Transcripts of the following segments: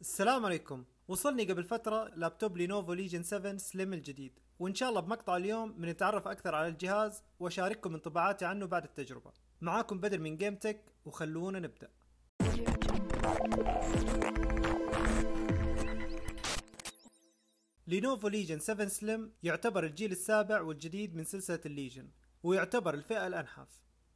السلام عليكم وصلني قبل فترة لابتوب لينوفو ليجن 7 سليم الجديد وإن شاء الله بمقطع اليوم بنتعرف أكثر على الجهاز وأشارككم انطباعاتي عنه بعد التجربة معاكم بدر من جيم تك وخلونا نبدأ لينوفو ليجن 7 سليم يعتبر الجيل السابع والجديد من سلسلة الليجن ويعتبر الفئة الأنحف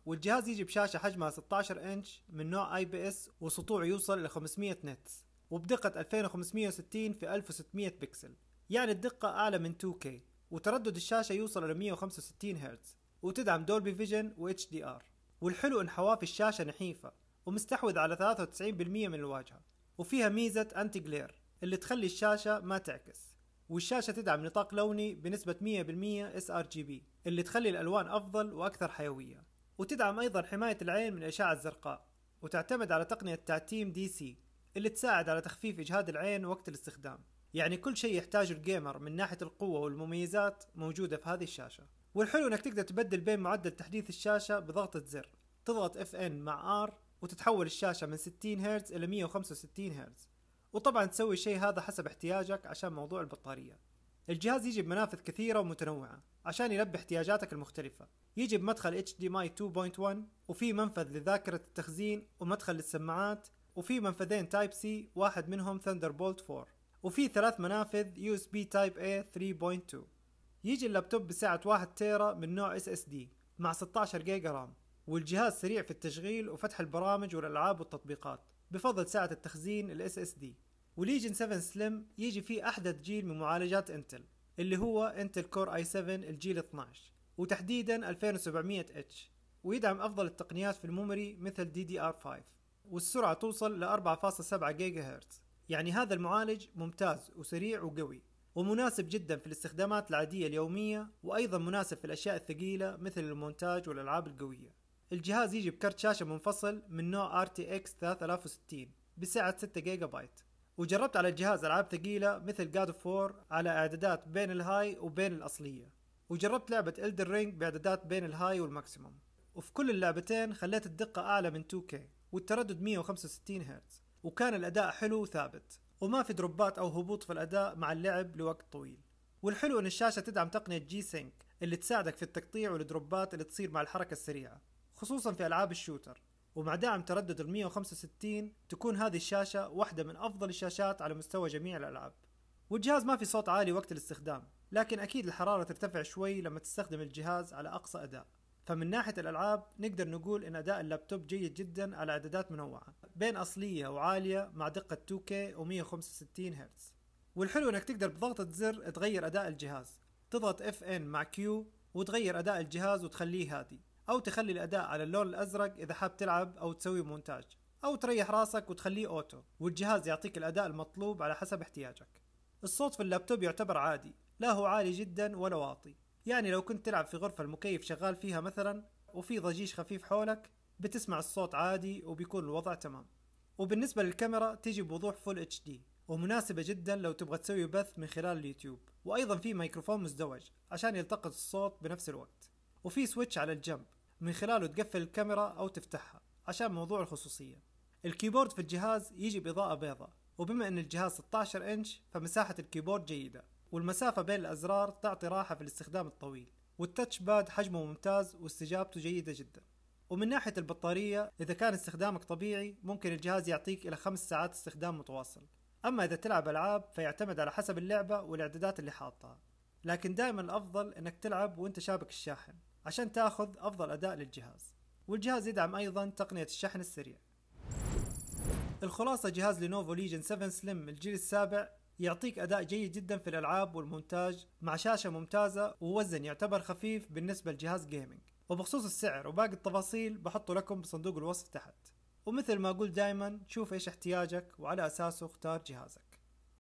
والجهاز يجي بشاشة حجمها 16 إنش من نوع اي بي اس وسطوع يوصل إلى 500 نتس وبدقة 2560 في 1600 بكسل يعني الدقة أعلى من 2K وتردد الشاشة يوصل إلى 165 هرتز وتدعم دولبي فيجن و HDR والحلو إن حواف الشاشة نحيفة ومستحوذ على 93% من الواجهة وفيها ميزة أنتي جلير اللي تخلي الشاشة ما تعكس والشاشة تدعم نطاق لوني بنسبة 100% sRGB اللي تخلي الألوان أفضل وأكثر حيوية وتدعم أيضا حماية العين من الأشعة الزرقاء وتعتمد على تقنية تعتيم DC اللي تساعد على تخفيف إجهاد العين وقت الاستخدام يعني كل شيء يحتاجه الجيمر من ناحية القوة والمميزات موجودة في هذه الشاشة والحلو انك تقدر تبدل بين معدل تحديث الشاشة بضغطة زر تضغط اف ان مع ار وتتحول الشاشة من 60 هرتز الى 165 هرتز وطبعا تسوي شيء هذا حسب احتياجك عشان موضوع البطارية الجهاز يجي بمنافذ كثيرة ومتنوعة عشان يلبي احتياجاتك المختلفة يجي بمدخل HDMI 2.1 وفي منفذ لذاكرة التخزين ومدخل للسماعات وفي منفذين تايب سي واحد منهم ثندر بولت 4 وفي ثلاث منافذ يو اس بي تايب اي 3.2 يجي اللابتوب بسعة 1 تيرا من نوع اس اس دي مع 16 جيجا رام والجهاز سريع في التشغيل وفتح البرامج والالعاب والتطبيقات بفضل سعة التخزين الاس اس دي وليجن 7 سليم يجي فيه احدث جيل من معالجات انتل اللي هو انتل كور اي 7 الجيل 12 وتحديدا 2700 اتش ويدعم افضل التقنيات في الميموري مثل دي دي ار 5 والسرعة توصل ل 4.7 جيجا هرتز يعني هذا المعالج ممتاز وسريع وقوي ومناسب جدا في الاستخدامات العادية اليومية وأيضا مناسب في الأشياء الثقيلة مثل المونتاج والألعاب القوية الجهاز يجي بكرت شاشة منفصل من نوع RTX 3060 بسعة 6 جيجا بايت وجربت على الجهاز ألعاب ثقيلة مثل God of War على إعدادات بين الهاي وبين الأصلية وجربت لعبة Elder Ring بإعدادات بين الهاي والماكسيموم وفي كل اللعبتين خليت الدقة أعلى من 2K والتردد 165 هرتز وكان الأداء حلو وثابت وما في دروبات أو هبوط في الأداء مع اللعب لوقت طويل والحلو أن الشاشة تدعم تقنية جي سينك اللي تساعدك في التقطيع والدروبات اللي تصير مع الحركة السريعة خصوصا في ألعاب الشوتر ومع دعم تردد ال 165 تكون هذه الشاشة واحدة من أفضل الشاشات على مستوى جميع الألعاب والجهاز ما في صوت عالي وقت الاستخدام لكن أكيد الحرارة ترتفع شوي لما تستخدم الجهاز على أقصى أداء فمن ناحيه الالعاب نقدر نقول ان اداء اللابتوب جيد جدا على اعدادات منوعه بين اصليه وعاليه مع دقه 2K و165 هرتز والحلو انك تقدر بضغطه زر تغير اداء الجهاز تضغط FN مع Q وتغير اداء الجهاز وتخليه هادي او تخلي الاداء على اللون الازرق اذا حاب تلعب او تسوي مونتاج او تريح راسك وتخليه اوتو والجهاز يعطيك الاداء المطلوب على حسب احتياجك الصوت في اللابتوب يعتبر عادي لا هو عالي جدا ولا واطي يعني لو كنت تلعب في غرفة المكيف شغال فيها مثلا وفي ضجيج خفيف حولك بتسمع الصوت عادي وبيكون الوضع تمام وبالنسبة للكاميرا تيجي بوضوح فول اتش دي ومناسبة جدا لو تبغى تسوي بث من خلال اليوتيوب وأيضا في ميكروفون مزدوج عشان يلتقط الصوت بنفس الوقت وفي سويتش على الجنب من خلاله تقفل الكاميرا أو تفتحها عشان موضوع الخصوصية الكيبورد في الجهاز يجي بإضاءة بيضاء وبما أن الجهاز 16 إنش فمساحة الكيبورد جيدة والمسافة بين الأزرار تعطي راحة في الاستخدام الطويل والتاتش باد حجمه ممتاز واستجابته جيدة جدا ومن ناحية البطارية إذا كان استخدامك طبيعي ممكن الجهاز يعطيك إلى خمس ساعات استخدام متواصل أما إذا تلعب ألعاب فيعتمد على حسب اللعبة والإعدادات اللي حاطها لكن دائما الأفضل إنك تلعب وإنت شابك الشاحن عشان تاخذ أفضل أداء للجهاز والجهاز يدعم أيضا تقنية الشحن السريع الخلاصة جهاز لينوفو ليجن 7 سليم الجيل السابع يعطيك أداء جيد جدا في الألعاب والمونتاج مع شاشة ممتازة ووزن يعتبر خفيف بالنسبة لجهاز جيمنج وبخصوص السعر وباقي التفاصيل بحطه لكم بصندوق الوصف تحت ومثل ما أقول دايما شوف إيش احتياجك وعلى أساسه اختار جهازك